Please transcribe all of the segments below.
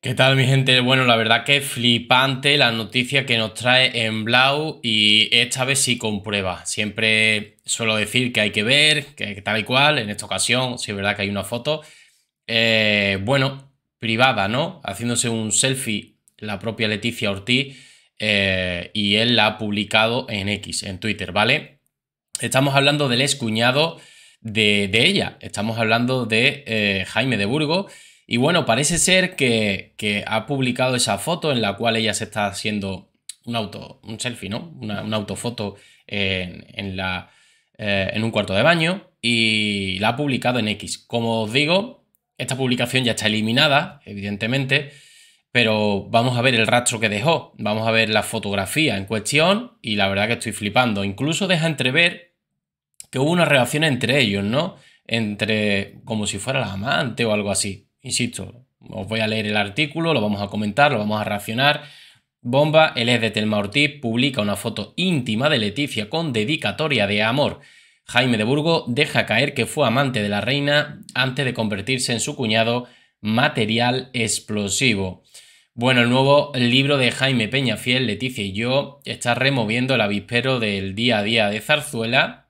¿Qué tal mi gente? Bueno, la verdad que flipante la noticia que nos trae en Blau y esta vez sí con prueba. Siempre suelo decir que hay que ver, que tal y cual, en esta ocasión sí es verdad que hay una foto, eh, bueno, privada, ¿no? Haciéndose un selfie la propia Leticia Ortiz eh, y él la ha publicado en X, en Twitter, ¿vale? Estamos hablando del excuñado de, de ella, estamos hablando de eh, Jaime de Burgos y bueno, parece ser que, ha publicado esa foto en la cual ella se está haciendo un auto, un selfie, ¿no? Una, autofoto en, la, eh, en un cuarto de baño y la ha publicado en X. Como os digo, esta publicación ya está eliminada, evidentemente, pero vamos a ver el rastro que dejó, vamos a ver la fotografía en cuestión y la verdad que estoy flipando. Incluso deja entrever que hubo una relación entre ellos, ¿no? Entre como si fuera la amante o algo así insisto, os voy a leer el artículo, lo vamos a comentar, lo vamos a racionar. Bomba, el ex de Telma Ortiz publica una foto íntima de Leticia con dedicatoria de amor. Jaime de Burgo deja caer que fue amante de la reina antes de convertirse en su cuñado material explosivo. Bueno, el nuevo libro de Jaime Peña Fiel, Leticia y yo, está removiendo el avispero del día a día de Zarzuela,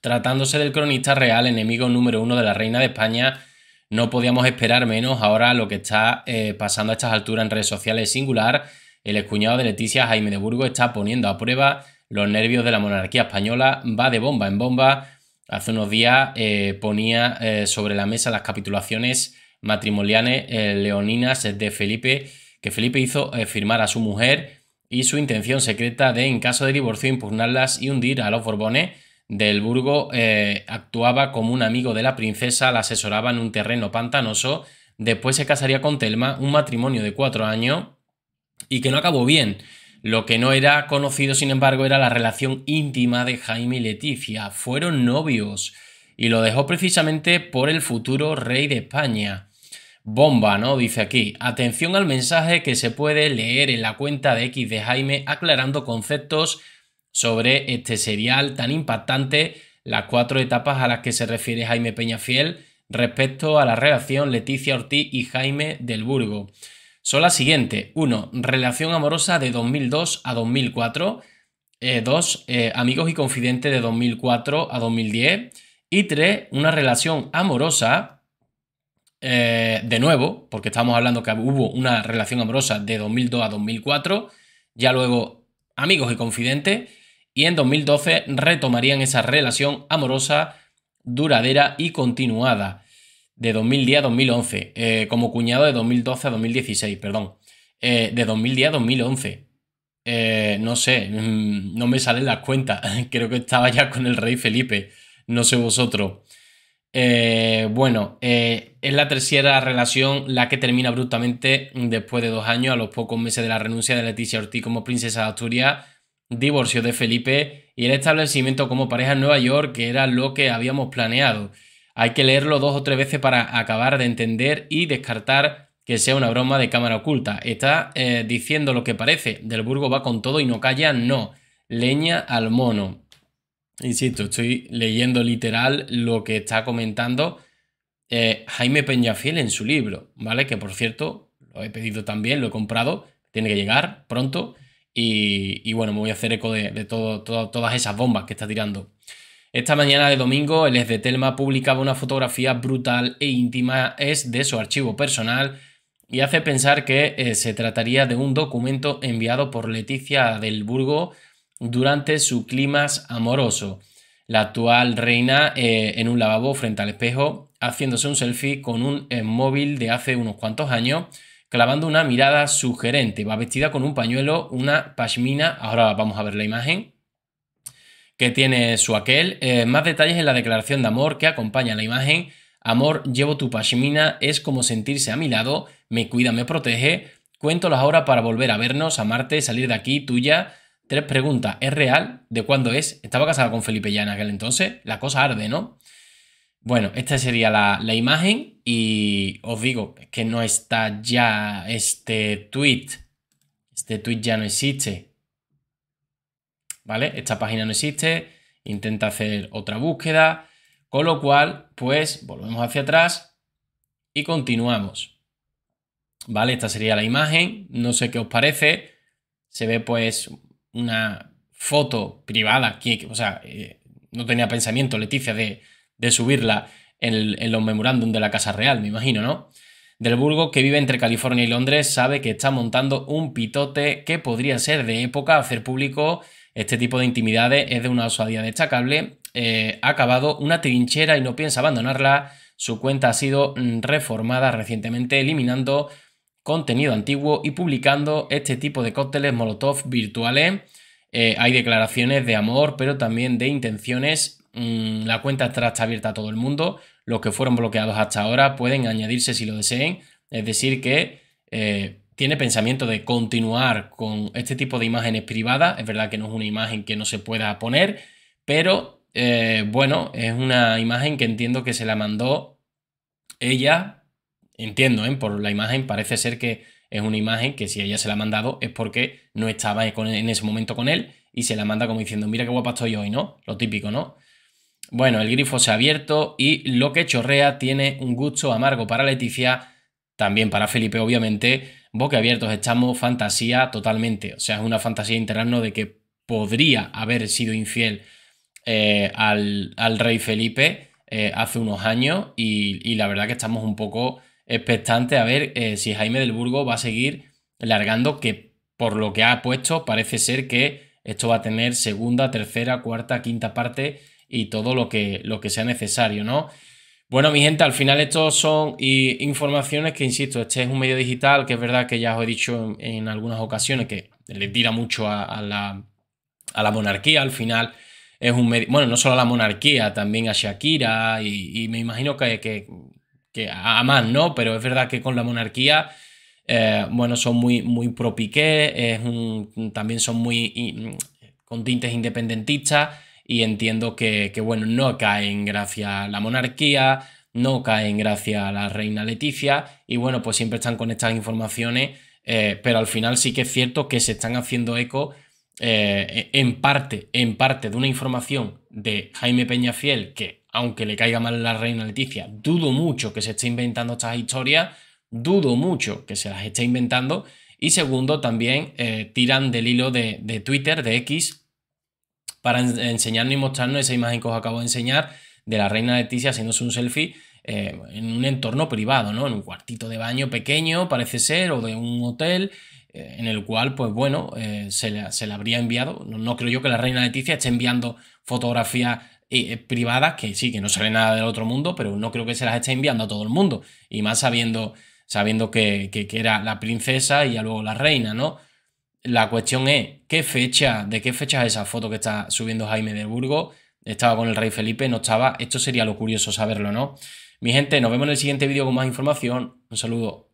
tratándose del cronista real enemigo número uno de la reina de España, no podíamos esperar menos ahora lo que está eh, pasando a estas alturas en redes sociales singular. El excuñado de Leticia Jaime de Burgos está poniendo a prueba los nervios de la monarquía española, va de bomba en bomba. Hace unos días eh, ponía eh, sobre la mesa las capitulaciones matrimoniales leoninas de Felipe, que Felipe hizo firmar a su mujer y su intención secreta de, en caso de divorcio, impugnarlas y hundir a los Borbones del Burgo eh, actuaba como un amigo de la princesa, la asesoraba en un terreno pantanoso, después se casaría con Telma, un matrimonio de cuatro años y que no acabó bien. Lo que no era conocido, sin embargo, era la relación íntima de Jaime y Leticia. Fueron novios y lo dejó precisamente por el futuro rey de España. Bomba, ¿no? Dice aquí. Atención al mensaje que se puede leer en la cuenta de X de Jaime aclarando conceptos sobre este serial tan impactante, las cuatro etapas a las que se refiere Jaime Peñafiel respecto a la relación Leticia Ortiz y Jaime del Burgo. Son las siguientes. 1. Relación amorosa de 2002 a 2004. 2. Eh, eh, amigos y confidentes de 2004 a 2010. Y 3. Una relación amorosa. Eh, de nuevo, porque estamos hablando que hubo una relación amorosa de 2002 a 2004. Ya luego amigos y confidentes y en 2012 retomarían esa relación amorosa, duradera y continuada de 2010 a 2011, eh, como cuñado de 2012 a 2016, perdón, eh, de 2010 a 2011. Eh, no sé, mm, no me salen las cuentas, creo que estaba ya con el rey Felipe, no sé vosotros. bueno, es la tercera relación la que termina abruptamente después de dos años, a los pocos meses de la renuncia de Leticia Ortiz como princesa de Asturias divorcio de Felipe y el establecimiento como pareja en Nueva York, que era lo que habíamos planeado. Hay que leerlo dos o tres veces para acabar de entender y descartar que sea una broma de cámara oculta. Está eh, diciendo lo que parece. Del Burgo va con todo y no calla, no. Leña al mono. Insisto, estoy leyendo literal lo que está comentando eh, Jaime Peñafiel en su libro, ¿vale? Que por cierto, lo he pedido también, lo he comprado, tiene que llegar pronto. Y, bueno, me voy a hacer eco de, todas esas bombas que está tirando. Esta mañana de domingo, el es de Telma publicaba una fotografía brutal e íntima, es de su archivo personal y hace pensar que eh, se trataría de un documento enviado por Leticia del Burgo durante su climas amoroso. La actual reina eh, en un lavabo frente al espejo, haciéndose un selfie con un eh, móvil de hace unos cuantos años clavando una mirada sugerente. Va vestida con un pañuelo, una pashmina. Ahora vamos a ver la imagen que tiene su aquel. Eh, más detalles en la declaración de amor que acompaña la imagen. Amor, llevo tu pashmina, es como sentirse a mi lado, me cuida, me protege. Cuento ahora para volver a vernos, amarte, salir de aquí, tuya. Tres preguntas. ¿Es real? ¿De cuándo es? Estaba casada con Felipe ya en aquel entonces. La cosa arde, ¿no? Bueno, esta sería la, imagen y os digo que no está ya este tweet. Este tweet ya no existe. ¿Vale? Esta página no existe. Intenta hacer otra búsqueda. Con lo cual, pues volvemos hacia atrás y continuamos. ¿Vale? Esta sería la imagen. No sé qué os parece. Se ve pues una foto privada. o sea, eh, no tenía pensamiento Leticia de de subirla en, los memorándum de la Casa Real, me imagino, ¿no? Del Burgo, que vive entre California y Londres, sabe que está montando un pitote que podría ser de época hacer público este tipo de intimidades es de una osadía destacable. Eh, ha acabado una trinchera y no piensa abandonarla. Su cuenta ha sido mm, reformada recientemente, eliminando contenido antiguo y publicando este tipo de cócteles Molotov virtuales. Eh, hay declaraciones de amor, pero también de intenciones Mm, la cuenta está abierta a todo el mundo. Los que fueron bloqueados hasta ahora pueden añadirse si lo deseen. Es decir, que eh, tiene pensamiento de continuar con este tipo de imágenes privadas. Es verdad que no es una imagen que no se pueda poner, pero eh, bueno, es una imagen que entiendo que se la mandó ella. Entiendo, ¿eh? por la imagen parece ser que es una imagen que si ella se la ha mandado es porque no estaba en ese momento con él y se la manda como diciendo, mira qué guapa estoy hoy, ¿no? Lo típico, ¿no? Bueno, el grifo se ha abierto y lo que chorrea tiene un gusto amargo para Leticia, también para Felipe obviamente. abiertos. estamos, fantasía totalmente. O sea, es una fantasía interna de que podría haber sido infiel eh, al, rey Felipe eh, hace unos años y, la verdad que estamos un poco expectantes a ver eh, si Jaime del Burgo va a seguir largando que por lo que ha puesto parece ser que esto va a tener segunda, tercera, cuarta, quinta parte y todo lo que, lo que sea necesario, ¿no? Bueno, mi gente, al final estos son eh, informaciones que, insisto, este es un medio digital, que es verdad que ya os he dicho en, algunas ocasiones que le tira mucho a, la, a la monarquía, al final es un medio, bueno, no solo a la monarquía, también a Shakira y, me imagino que, que, a más, ¿no? Pero es verdad que con la monarquía... Eh, bueno, son muy, muy es también son muy con tintes independentistas y entiendo que, bueno, no caen en gracia la monarquía, no caen en gracia la reina Leticia y bueno, pues siempre están con estas informaciones, eh, pero al final sí que es cierto que se están haciendo eco eh, e, en parte, en parte de una información de Jaime Peñafiel que aunque le caiga mal a la reina Leticia, dudo mucho que se esté inventando estas historias, dudo mucho que se las esté inventando. Y segundo, también eh, tiran del hilo de, de Twitter, de X, para enseñarnos y mostrarnos esa imagen que os acabo de enseñar de la reina Leticia haciéndose un selfie eh, en un entorno privado, ¿no? En un cuartito de baño pequeño, parece ser, o de un hotel, eh, en el cual, pues bueno, eh, se, le, habría enviado. No, creo yo que la reina Leticia esté enviando fotografías privadas, que sí, que no sale nada del otro mundo, pero no creo que se las esté enviando a todo el mundo. Y más sabiendo, sabiendo que, que, que era la princesa y ya luego la reina, ¿no? La cuestión es, ¿qué fecha, de qué fecha es esa foto que está subiendo Jaime de Burgos? Estaba con el rey Felipe, no estaba. Esto sería lo curioso saberlo, ¿no? Mi gente, nos vemos en el siguiente vídeo con más información. Un saludo.